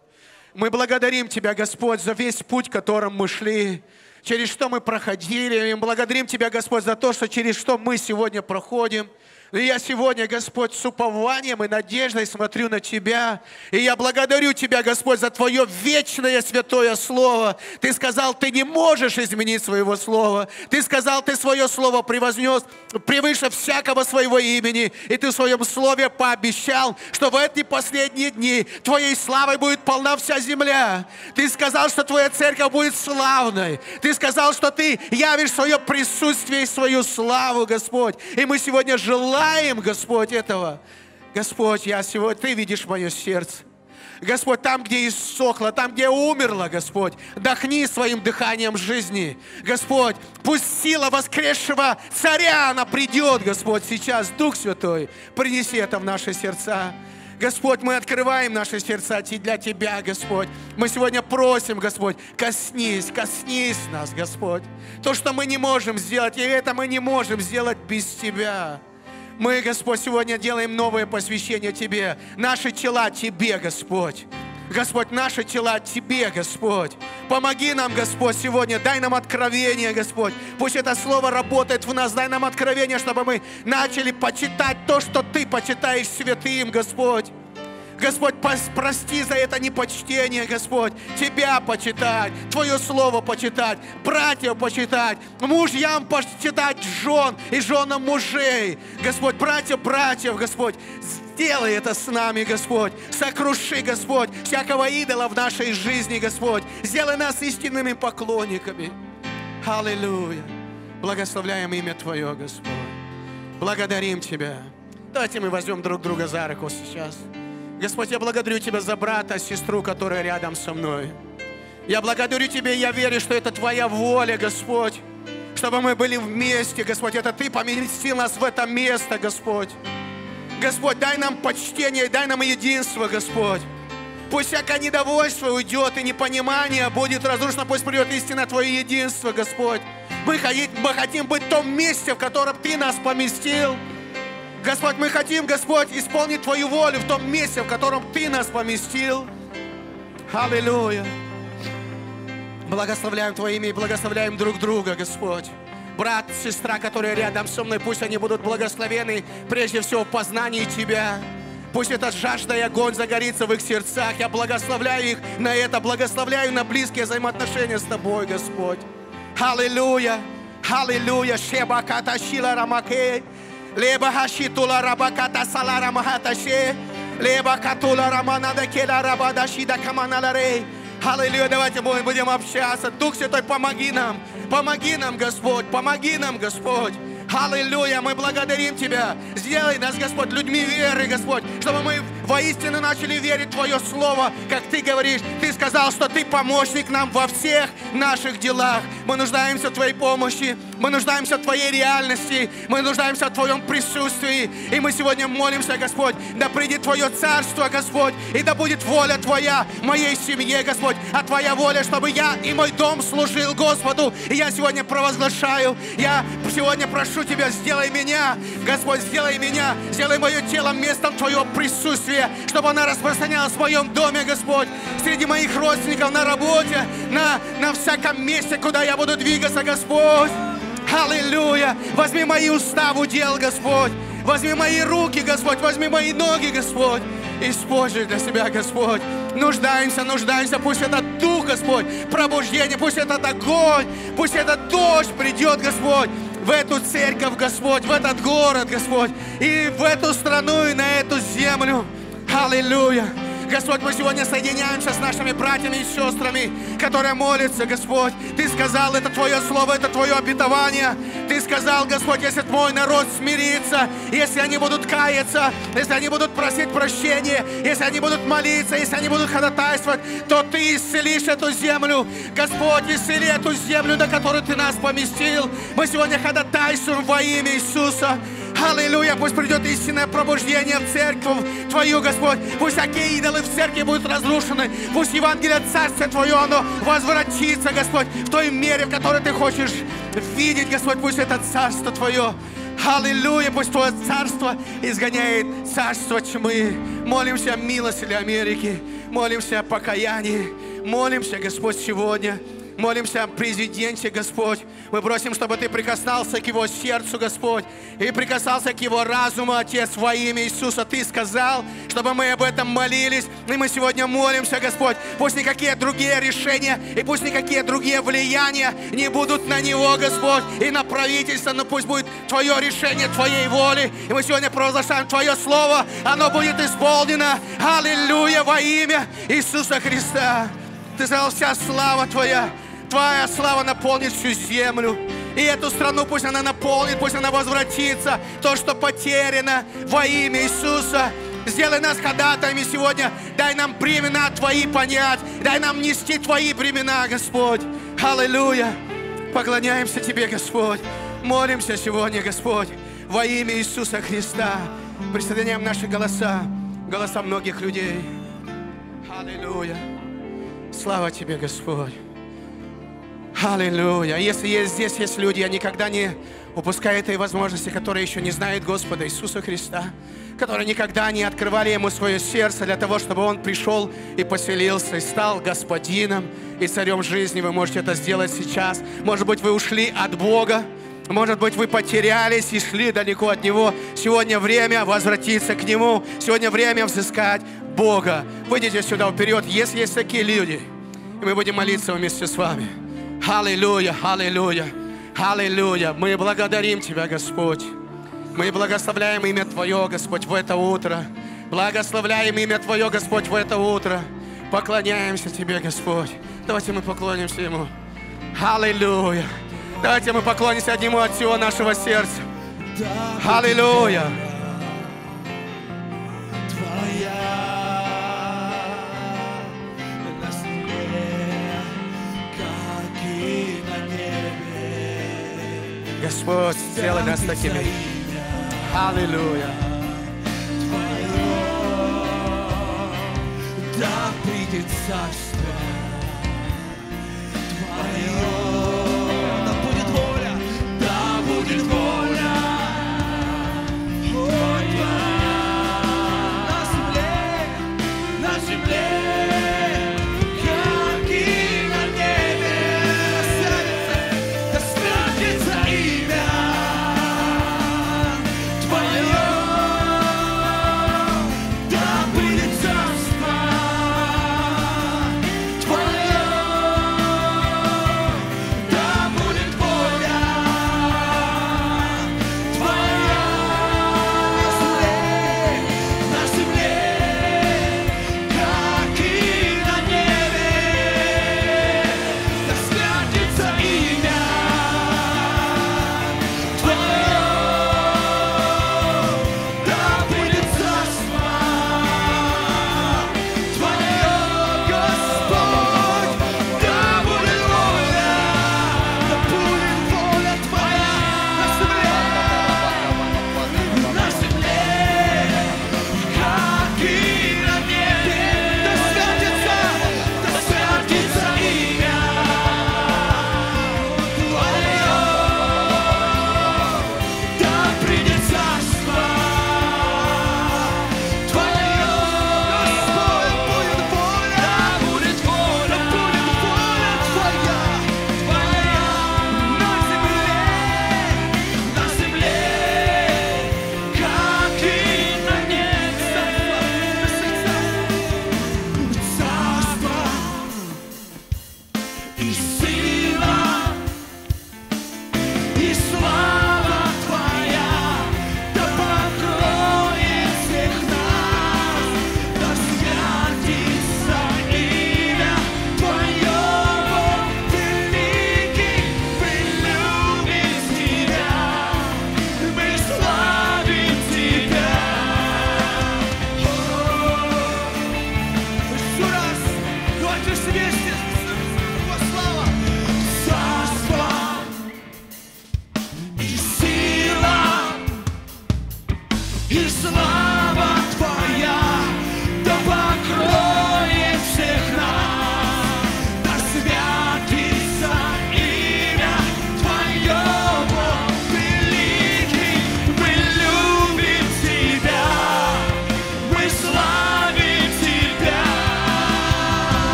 [SPEAKER 1] Мы благодарим Тебя, Господь, за весь путь, которым мы шли, через что мы проходили. И благодарим Тебя, Господь, за то, что через что мы сегодня проходим – и я сегодня, Господь, с упованием и надеждой смотрю на Тебя. И я благодарю Тебя, Господь, за Твое вечное святое Слово. Ты сказал, Ты не можешь изменить своего Слова. Ты сказал, Ты свое Слово превознес превыше всякого своего имени. И Ты в своем Слове пообещал, что в эти последние дни Твоей славой будет полна вся земля. Ты сказал, что Твоя церковь будет славной. Ты сказал, что Ты явишь свое присутствие и свою славу, Господь. И мы сегодня желаем желаем, Господь, этого. Господь, я сегодня, Ты видишь мое сердце. Господь, там, где иссохло, там, где умерло, Господь, дохни своим дыханием жизни. Господь, пусть сила воскресшего царя, она придет, Господь, сейчас, Дух Святой, принеси это в наши сердца. Господь, мы открываем наши сердца для Тебя, Господь. Мы сегодня просим, Господь, коснись, коснись нас, Господь. То, что мы не можем сделать, и это мы не можем сделать без Тебя. Мы, Господь, сегодня делаем новое посвящение Тебе. Наши тела Тебе, Господь. Господь, наши тела Тебе, Господь. Помоги нам, Господь, сегодня. Дай нам откровение, Господь. Пусть это слово работает в нас. Дай нам откровение, чтобы мы начали почитать то, что Ты почитаешь святым, Господь. Господь, прости за это непочтение, Господь. Тебя почитать, Твое Слово почитать, братьев почитать, мужьям почитать жен и женам мужей. Господь, братьев, братьев, Господь, сделай это с нами, Господь. Сокруши, Господь, всякого идола в нашей жизни, Господь. Сделай нас истинными поклонниками. Аллилуйя. Благословляем имя Твое, Господь. Благодарим Тебя. Давайте мы возьмем друг друга за руку сейчас. Господь, я благодарю Тебя за брата, сестру, которая рядом со мной. Я благодарю Тебя, я верю, что это Твоя воля, Господь, чтобы мы были вместе, Господь. Это Ты поместил нас в это место, Господь. Господь, дай нам почтение, дай нам единство, Господь. Пусть всякое недовольство уйдет и непонимание будет разрушено. Пусть придет истина Твое единство, Господь. мы хотим быть в том месте, в котором Ты нас поместил. Господь, мы хотим, Господь, исполнить Твою волю в том месте, в котором Ты нас поместил. Аллилуйя. Благословляем Твое имя и благословляем друг друга, Господь брат, сестра, которые рядом со мной, пусть они будут благословены прежде всего в познании Тебя. Пусть этот жажда и огонь загорится в их сердцах. Я благословляю их на это, благословляю на близкие взаимоотношения с Тобой, Господь. Аллилуйя! Аллилуйя! Шебаката Шила Рамакей! Леба хашитула рабаката салара махаташе. Леба катула рамана да кела рабадаши да каманаларей. Аллилуйя, давайте будем общаться. Дух Святой, помоги нам. Помоги нам, Господь. Помоги нам, Господь. Аллилуйя, мы благодарим Тебя. Сделай нас, Господь, людьми веры, Господь, чтобы мы воистину начали верить в Твое Слово, как Ты говоришь. Ты сказал, что Ты помощник нам во всех наших делах. Мы нуждаемся в Твоей помощи, мы нуждаемся в Твоей реальности, мы нуждаемся в Твоем присутствии. И мы сегодня молимся, Господь, да придет Твое Царство, Господь, и да будет воля Твоя моей семье, Господь, а Твоя воля, чтобы я и мой дом служил Господу. И я сегодня провозглашаю, я сегодня прошу прошу Тебя, сделай меня, Господь, сделай меня, сделай мое тело местом Твоего присутствия, чтобы она распространялась в моем доме, Господь, среди моих родственников, на работе, на, на всяком месте, куда я буду двигаться, Господь. Аллилуйя! Возьми мои уста в удел, Господь. Возьми мои руки, Господь. Возьми мои ноги, Господь. Используй для себя, Господь. Нуждаемся, нуждаемся. Пусть это дух, Господь, пробуждение, пусть это огонь, пусть этот дождь придет, Господь в эту церковь, Господь, в этот город, Господь, и в эту страну, и на эту землю. Аллилуйя! Господь, мы сегодня соединяемся с нашими братьями и сестрами, которые молятся, Господь. Ты сказал, это Твое Слово, это Твое обетование. Ты сказал, Господь, если Твой народ смирится, если они будут каяться, если они будут просить прощения, если они будут молиться, если они будут ходатайствовать, то Ты исцелишь эту землю. Господь, исцели эту землю, на которую Ты нас поместил. Мы сегодня ходатайствуем во имя Иисуса. Аллилуйя, пусть придет истинное пробуждение в церковь Твою, Господь. Пусть всякие идолы в церкви будут разрушены. Пусть Евангелие Царствия Твое, оно возвратится, Господь, в той мере, в которой Ты хочешь видеть, Господь. Пусть это Царство Твое Аллилуйя, пусть Твое Царство изгоняет Царство тьмы. Молимся о милости для Америки, молимся о покаянии, молимся, Господь, сегодня Молимся о президенте, Господь. Мы просим, чтобы Ты прикасался к его сердцу, Господь, и прикасался к его разуму, Отец, во имя Иисуса. Ты сказал, чтобы мы об этом молились, и мы сегодня молимся, Господь. Пусть никакие другие решения и пусть никакие другие влияния не будут на него, Господь, и на правительство, но пусть будет Твое решение, Твоей воли. И мы сегодня провозглашаем Твое Слово, оно будет исполнено. Аллилуйя во имя Иисуса Христа. Ты сказал, вся слава Твоя, Твоя слава наполнит всю землю. И эту страну пусть она наполнит, пусть она возвратится. То, что потеряно во имя Иисуса. Сделай нас ходатаями сегодня. Дай нам бремена Твои понять. Дай нам нести Твои бремена, Господь. Аллилуйя. Поклоняемся Тебе, Господь. Молимся сегодня, Господь. Во имя Иисуса Христа. Присоединяем наши голоса. Голоса многих людей. Аллилуйя. Слава Тебе, Господь. Аллилуйя. Если есть здесь есть люди, я никогда не упускаю этой возможности, которые еще не знают Господа Иисуса Христа, которые никогда не открывали Ему свое сердце для того, чтобы Он пришел и поселился, и стал Господином и Царем жизни. Вы можете это сделать сейчас. Может быть, вы ушли от Бога, может быть, вы потерялись и шли далеко от Него. Сегодня время возвратиться к Нему. Сегодня время взыскать Бога. Выйдите сюда вперед, если есть такие люди. И мы будем молиться вместе с вами. Аллилуйя, аллилуйя, аллилуйя. Мы благодарим Тебя, Господь. Мы благословляем имя Твое, Господь, в это утро. Благословляем имя Твое, Господь, в это утро. Поклоняемся Тебе, Господь. Давайте мы поклонимся Ему. Аллилуйя. Давайте мы поклонимся одному от всего нашего сердца.
[SPEAKER 2] Аллилуйя.
[SPEAKER 1] Господь, сделай нас такими.
[SPEAKER 2] Аллилуйя. Да придет царство.